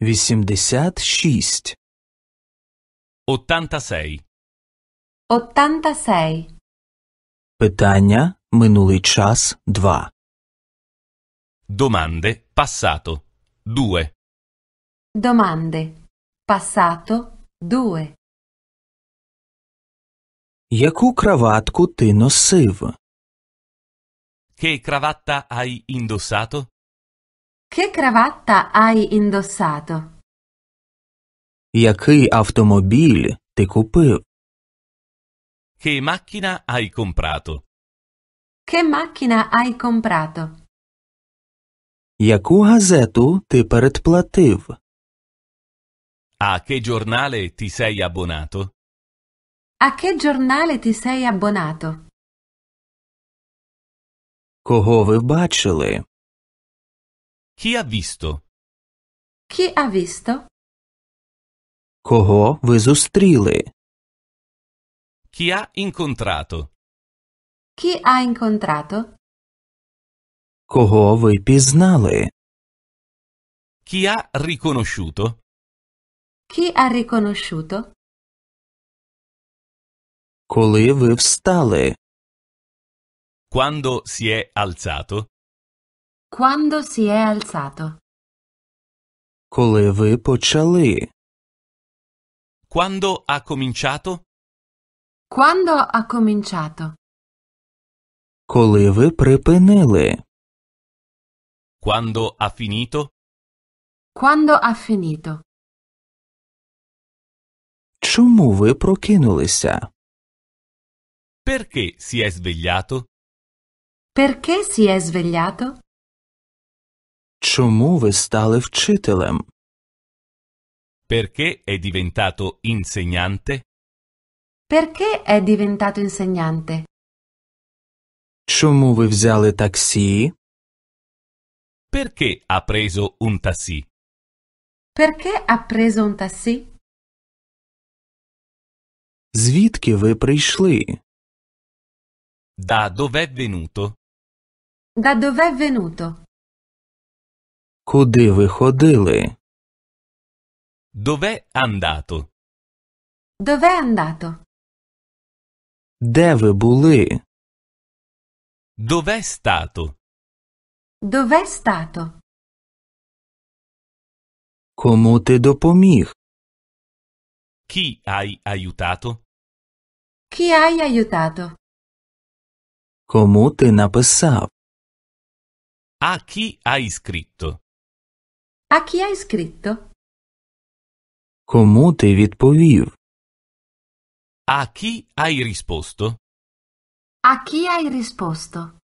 86 86 86 Питання минулий час 2 Domande passato 2 Domande passato 2 Яку краватку ти носив? Che cravatta hai indossato? Che cravatta hai indossato? Який автомобіль ти купив? Che macchina hai comprato? Che macchina hai comprato? Яку газету ти передплатив? A che giornale ti sei abbonato? A che giornale ti sei abbonato? Кого ви бачили? Chi ha visto? Chi ha visto? Кого ви зустріли? Chi ha incontrato? Chi ha incontrato? Кого ви пізнали? Chi ha riconosciuto? Chi ha riconosciuto? Коли ви встали? Quando si è alzato? Quando si è alzato? Коли ви почали? Quando ha cominciato? Quando ha cominciato? Коли ви припинили? Quando ha finito? Quando ha finito? Чому ви прокинулися? Perché si è svegliato? Perché si è svegliato? Чому ви стали вчителем? Perché è diventato insegnante? Perché è diventato insegnante? Чому ви взяли таксі? Perché ha preso un taxi? Perché ha preso un taxi? Звідки ви прийшли? Da dov'è venuto? Da dov'è venuto? Куди ви ходили? Dov'è andato? Dov'è andato? Де ви були? Dov'è stato? Dov'è stato? Кому ти допоміг? Chi hai aiutato? Chi hai aiutato? Кому ти написав? A chi hai scritto? А chi hai scritto? Кому ти відповів? A chi hai risposto? A chi hai risposto?